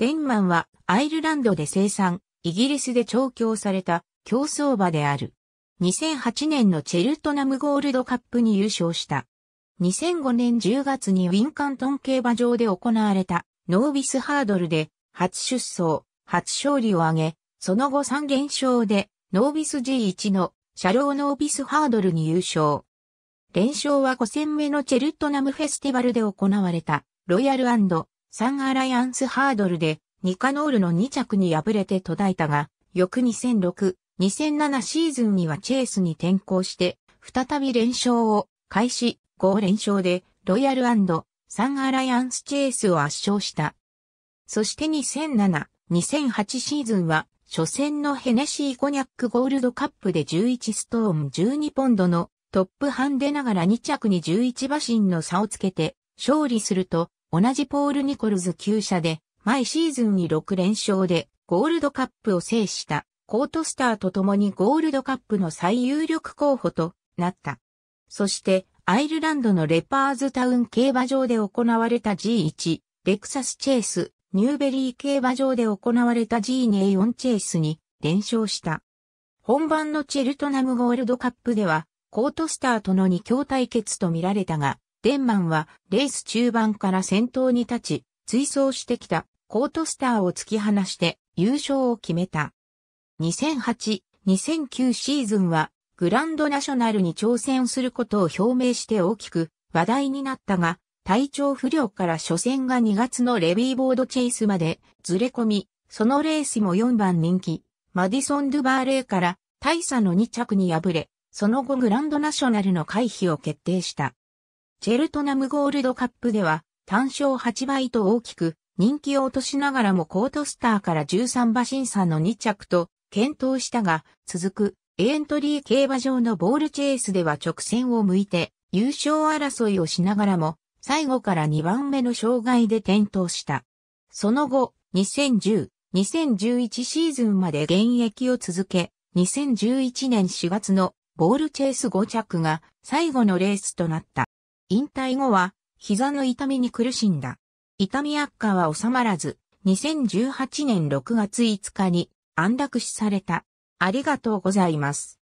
デンマンはアイルランドで生産、イギリスで調教された競走馬である。2008年のチェルトナムゴールドカップに優勝した。2005年10月にウィンカントン競馬場で行われたノービスハードルで初出走、初勝利を挙げ、その後3連勝でノービス G1 の車両ノービスハードルに優勝。連勝は5戦目のチェルトナムフェスティバルで行われたロイヤルサンアライアンスハードルでニカノールの2着に敗れて途絶えたが、翌2006、2007シーズンにはチェイスに転向して、再び連勝を開始、5連勝でロイヤルサンアライアンスチェイスを圧勝した。そして2007、2008シーズンは、初戦のヘネシーコニャックゴールドカップで11ストーン12ポンドのトップハンデながら2着に11馬身の差をつけて勝利すると同じポール・ニコルズ旧車で、毎シーズンに6連勝で、ゴールドカップを制した、コートスターと共にゴールドカップの最有力候補となった。そして、アイルランドのレパーズタウン競馬場で行われた G1、レクサスチェイス、ニューベリー競馬場で行われた G24 チェイスに連勝した。本番のチェルトナムゴールドカップでは、コートスターとの2強対決と見られたが、デンマンはレース中盤から先頭に立ち、追走してきたコートスターを突き放して優勝を決めた。2008、2009シーズンはグランドナショナルに挑戦することを表明して大きく話題になったが、体調不良から初戦が2月のレビーボードチェイスまでずれ込み、そのレースも4番人気、マディソン・ドゥバーレーから大差の2着に敗れ、その後グランドナショナルの回避を決定した。チェルトナムゴールドカップでは、単勝8倍と大きく、人気を落としながらもコートスターから13馬身差の2着と、検討したが、続く、エントリー競馬場のボールチェイスでは直線を向いて、優勝争いをしながらも、最後から2番目の障害で転倒した。その後、2010、2011シーズンまで現役を続け、2011年4月のボールチェイス5着が最後のレースとなった。引退後は、膝の痛みに苦しんだ。痛み悪化は収まらず、2018年6月5日に安楽死された。ありがとうございます。